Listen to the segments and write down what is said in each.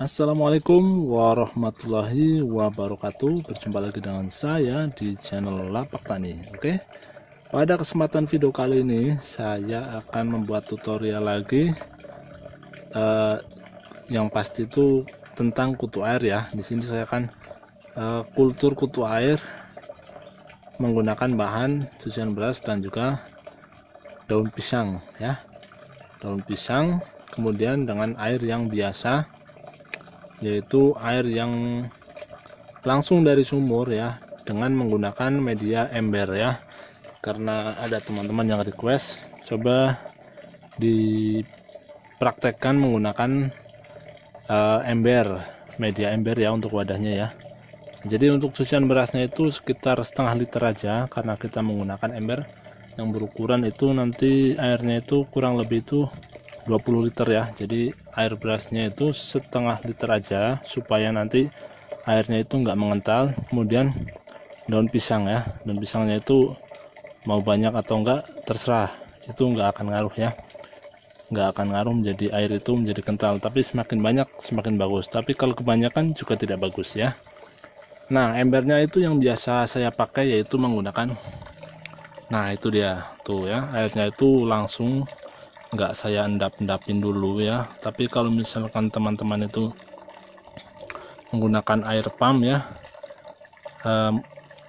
Assalamualaikum warahmatullahi wabarakatuh Berjumpa lagi dengan saya di channel Lapak Tani Oke Pada kesempatan video kali ini Saya akan membuat tutorial lagi eh, Yang pasti itu tentang kutu air ya Di sini saya akan eh, kultur kutu air Menggunakan bahan cucian beras dan juga daun pisang ya Daun pisang kemudian dengan air yang biasa yaitu air yang langsung dari sumur ya dengan menggunakan media ember ya karena ada teman-teman yang request coba dipraktekkan menggunakan uh, ember media ember ya untuk wadahnya ya jadi untuk cucian berasnya itu sekitar setengah liter aja karena kita menggunakan ember yang berukuran itu nanti airnya itu kurang lebih itu 20 liter ya jadi air berasnya itu setengah liter aja supaya nanti airnya itu enggak mengental kemudian daun pisang ya daun pisangnya itu mau banyak atau enggak terserah itu enggak akan ngaruh ya enggak akan ngaruh menjadi air itu menjadi kental tapi semakin banyak semakin bagus tapi kalau kebanyakan juga tidak bagus ya nah embernya itu yang biasa saya pakai yaitu menggunakan nah itu dia tuh ya airnya itu langsung nggak saya endap-endapin dulu ya tapi kalau misalkan teman-teman itu menggunakan air pump ya um,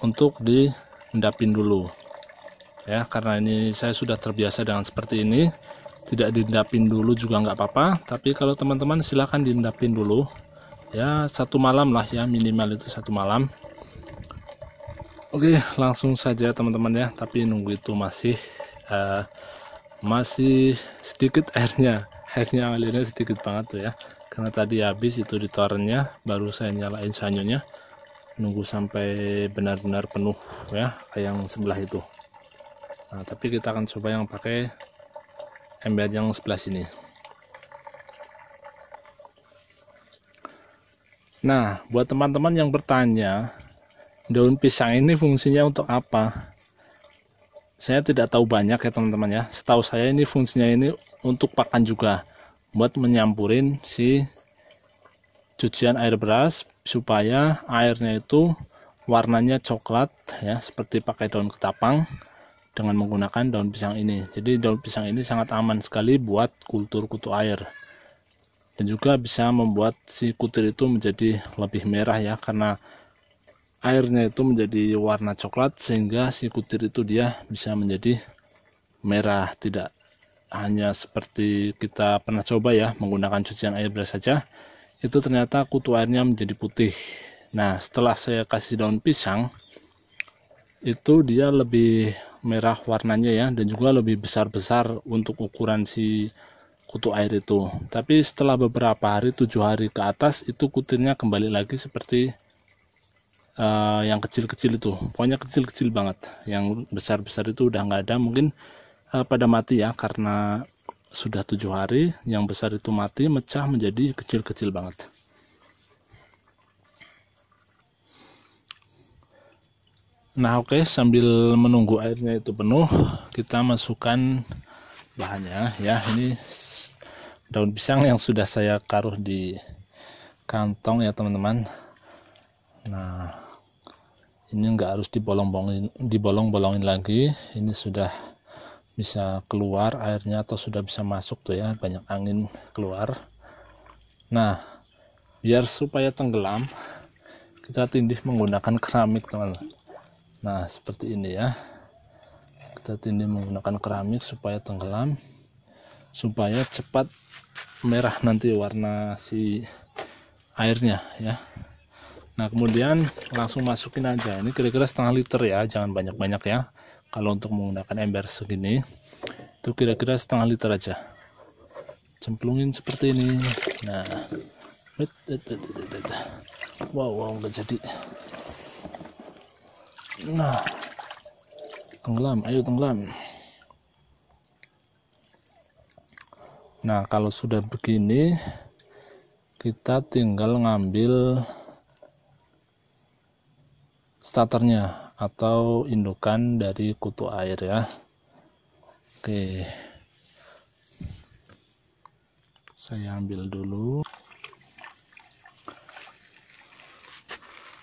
untuk di endapin dulu ya karena ini saya sudah terbiasa dengan seperti ini tidak diendapin dulu juga nggak apa-apa tapi kalau teman-teman silahkan diendapin dulu ya satu malam lah ya minimal itu satu malam oke langsung saja teman-teman ya tapi nunggu itu masih uh, masih sedikit airnya airnya alirnya sedikit banget tuh ya karena tadi habis itu di torrentnya baru saya nyalain sanyonya nunggu sampai benar-benar penuh ya kayak yang sebelah itu nah tapi kita akan coba yang pakai ember yang sebelah sini nah buat teman-teman yang bertanya daun pisang ini fungsinya untuk apa saya tidak tahu banyak ya teman-teman ya setahu saya ini fungsinya ini untuk pakan juga buat menyampurin si cucian air beras supaya airnya itu warnanya coklat ya seperti pakai daun ketapang dengan menggunakan daun pisang ini jadi daun pisang ini sangat aman sekali buat kultur kutu air dan juga bisa membuat si kutir itu menjadi lebih merah ya karena airnya itu menjadi warna coklat sehingga si kutir itu dia bisa menjadi merah tidak hanya seperti kita pernah coba ya menggunakan cucian air beras saja itu ternyata kutu airnya menjadi putih nah setelah saya kasih daun pisang itu dia lebih merah warnanya ya dan juga lebih besar-besar untuk ukuran si kutu air itu tapi setelah beberapa hari tujuh hari ke atas itu kutirnya kembali lagi seperti uh, yang kecil-kecil itu pokoknya kecil-kecil banget yang besar-besar itu udah nggak ada mungkin uh, pada mati ya karena sudah tujuh hari yang besar itu mati mecah menjadi kecil-kecil banget nah oke okay, sambil menunggu airnya itu penuh kita masukkan bahannya ya ini daun pisang yang sudah saya taruh di kantong ya teman-teman nah ini enggak harus dibolong-bolongin dibolong-bolongin lagi ini sudah bisa keluar airnya atau sudah bisa masuk tuh ya banyak angin keluar nah biar supaya tenggelam kita tindih menggunakan keramik teman nah seperti ini ya kita tindih menggunakan keramik supaya tenggelam supaya cepat merah nanti warna si airnya ya nah kemudian langsung masukin aja ini kira-kira setengah liter ya jangan banyak-banyak ya kalau untuk menggunakan ember segini itu kira-kira setengah liter aja cemplungin seperti ini nah wow wow nggak jadi nah tenggelam ayo tenggelam nah kalau sudah begini kita tinggal ngambil starternya atau indukan dari kutu air ya oke saya ambil dulu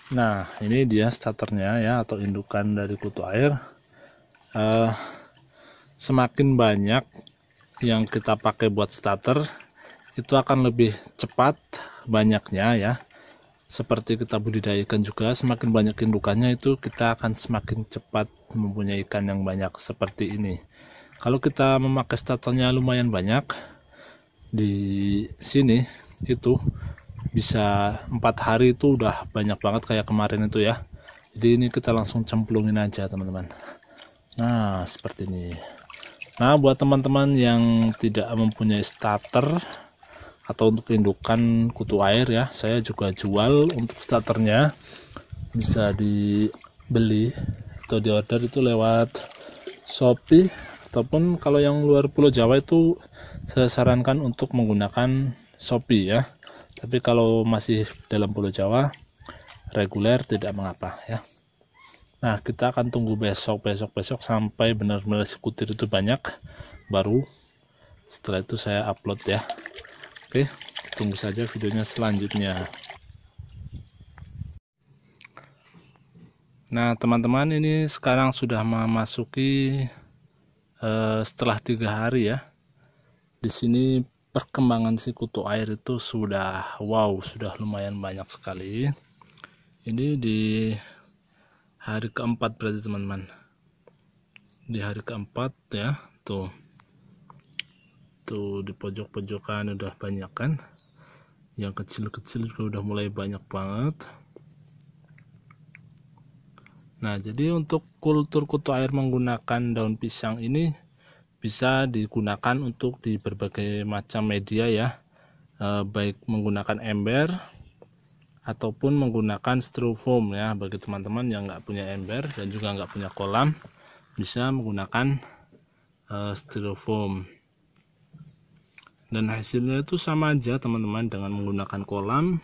nah ini dia starternya ya atau indukan dari kutu air uh, semakin banyak yang kita pakai buat starter itu akan lebih cepat banyaknya ya seperti kita budidayakan juga semakin banyak indukannya itu kita akan semakin cepat mempunyai ikan yang banyak seperti ini kalau kita memakai starternya lumayan banyak di sini itu bisa empat hari itu udah banyak banget kayak kemarin itu ya jadi ini kita langsung cemplungin aja teman-teman nah seperti ini nah buat teman-teman yang tidak mempunyai starter atau untuk indukan kutu air ya saya juga jual untuk starternya bisa dibeli atau diorder itu lewat Shopee ataupun kalau yang luar Pulau Jawa itu saya sarankan untuk menggunakan Shopee ya tapi kalau masih dalam Pulau Jawa reguler tidak mengapa ya nah kita akan tunggu besok besok besok sampai benar-benar sekutir itu banyak baru setelah itu saya upload ya Oke, tunggu saja videonya selanjutnya. Nah, teman-teman ini sekarang sudah memasuki eh, setelah tiga hari ya. Di sini perkembangan si kutu air itu sudah wow, sudah lumayan banyak sekali. Ini di hari keempat berarti teman-teman. Di hari keempat ya, tuh itu di pojok-pojokan udah banyak kan yang kecil-kecil juga udah mulai banyak banget nah jadi untuk kultur kutu air menggunakan daun pisang ini bisa digunakan untuk di berbagai macam media ya e, baik menggunakan ember ataupun menggunakan styrofoam ya bagi teman-teman yang nggak punya ember dan juga nggak punya kolam bisa menggunakan uh, eh, styrofoam dan hasilnya itu sama aja teman-teman dengan menggunakan kolam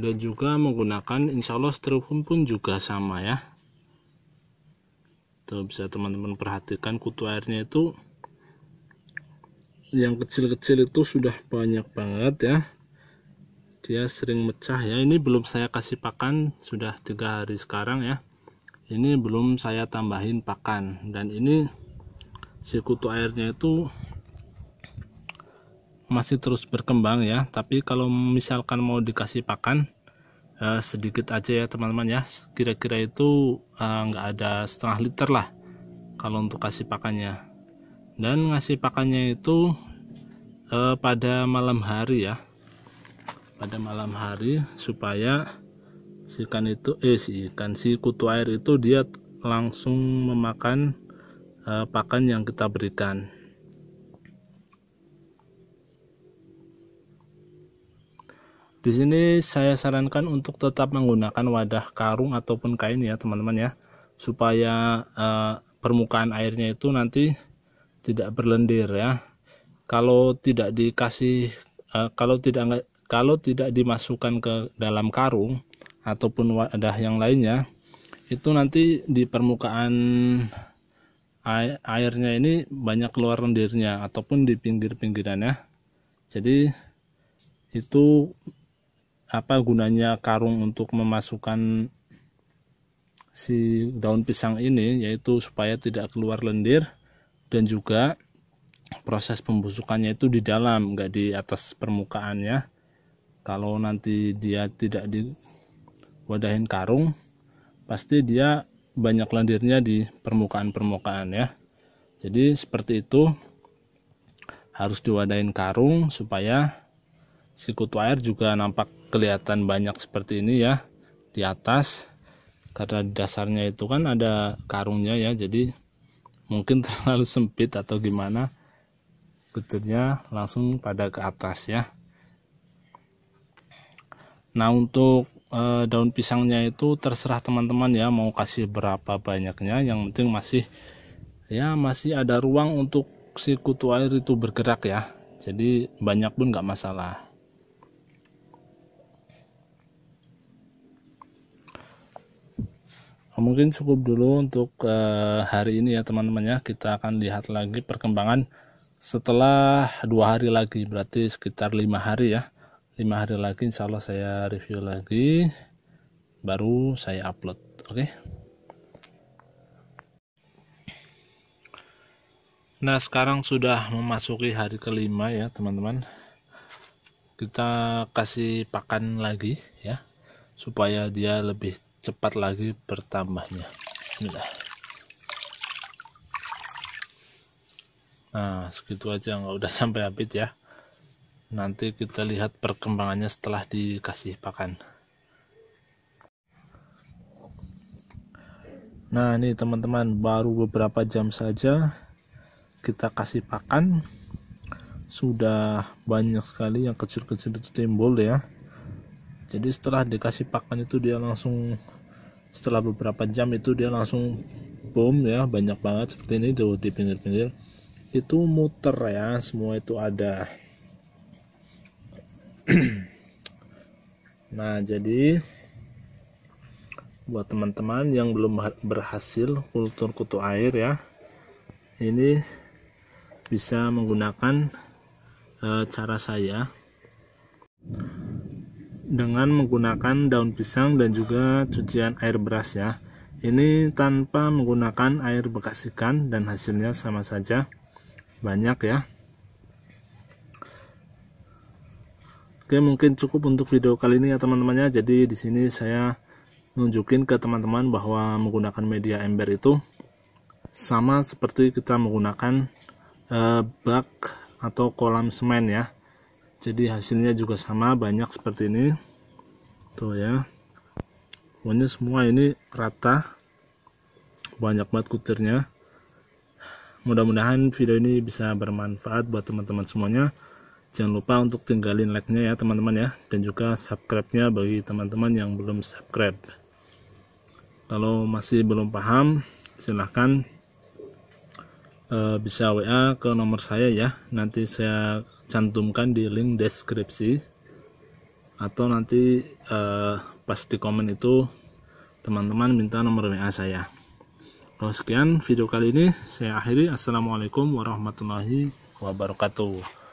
dan juga menggunakan insya Allah styrofoam pun juga sama ya tuh bisa teman-teman perhatikan kutu airnya itu yang kecil-kecil itu sudah banyak banget ya dia sering mecah ya ini belum saya kasih pakan sudah tiga hari sekarang ya ini belum saya tambahin pakan dan ini si kutu airnya itu masih terus berkembang ya tapi kalau misalkan mau dikasih pakan eh, sedikit aja ya teman-teman ya kira-kira itu eh, nggak ada setengah liter lah kalau untuk kasih pakannya dan ngasih pakannya itu eh, pada malam hari ya pada malam hari supaya si ikan itu eh si ikan si kutu air itu dia langsung memakan eh, pakan yang kita berikan Di sini saya sarankan untuk tetap menggunakan wadah karung ataupun kain ya teman-teman ya supaya uh, permukaan airnya itu nanti tidak berlendir ya. Kalau tidak dikasih uh, kalau tidak kalau tidak dimasukkan ke dalam karung ataupun wadah yang lainnya itu nanti di permukaan airnya ini banyak keluar lendirnya ataupun di pinggir-pinggirannya jadi itu apa gunanya karung untuk memasukkan si daun pisang ini yaitu supaya tidak keluar lendir dan juga proses pembusukannya itu di dalam enggak di atas permukaannya kalau nanti dia tidak di wadahin karung pasti dia banyak lendirnya di permukaan-permukaan ya jadi seperti itu harus diwadahin karung supaya Sikut wire juga nampak kelihatan banyak seperti ini ya di atas karena dasarnya itu kan ada karungnya ya jadi mungkin terlalu sempit atau gimana getirnya langsung pada ke atas ya nah untuk e, daun pisangnya itu terserah teman-teman ya mau kasih berapa banyaknya yang penting masih ya masih ada ruang untuk si kutu air itu bergerak ya jadi banyak pun nggak masalah Oh, mungkin cukup dulu untuk uh, hari ini ya teman-teman ya kita akan lihat lagi perkembangan setelah dua hari lagi berarti sekitar lima hari ya lima hari lagi insya Allah saya review lagi baru saya upload oke okay? nah sekarang sudah memasuki hari kelima ya teman-teman kita kasih pakan lagi ya supaya dia lebih cepat lagi bertambahnya bismillah nah segitu aja nggak udah sampai habis ya nanti kita lihat perkembangannya setelah dikasih pakan nah ini teman-teman baru beberapa jam saja kita kasih pakan sudah banyak sekali yang kecil-kecil itu timbul ya jadi setelah dikasih pakan itu dia langsung setelah beberapa jam itu dia langsung boom ya banyak banget seperti ini tuh di pinggir-pinggir itu muter ya semua itu ada nah jadi buat teman-teman yang belum berhasil kultur kutu air ya ini bisa menggunakan e, cara saya dengan menggunakan daun pisang dan juga cucian air beras ya ini tanpa menggunakan air bekas ikan dan hasilnya sama saja banyak ya oke mungkin cukup untuk video kali ini ya teman-temannya jadi di sini saya nunjukin ke teman-teman bahwa menggunakan media ember itu sama seperti kita menggunakan eh, bak atau kolam semen ya jadi hasilnya juga sama banyak seperti ini tuh ya pokoknya semua ini rata banyak banget kutirnya mudah-mudahan video ini bisa bermanfaat buat teman-teman semuanya jangan lupa untuk tinggalin like-nya ya teman-teman ya dan juga subscribe-nya bagi teman-teman yang belum subscribe kalau masih belum paham silahkan Eh, bisa WA ke nomor saya ya nanti saya cantumkan di link deskripsi atau nanti e, pas di komen itu teman-teman minta nomor WA saya Oh, sekian video kali ini saya akhiri assalamualaikum warahmatullahi wabarakatuh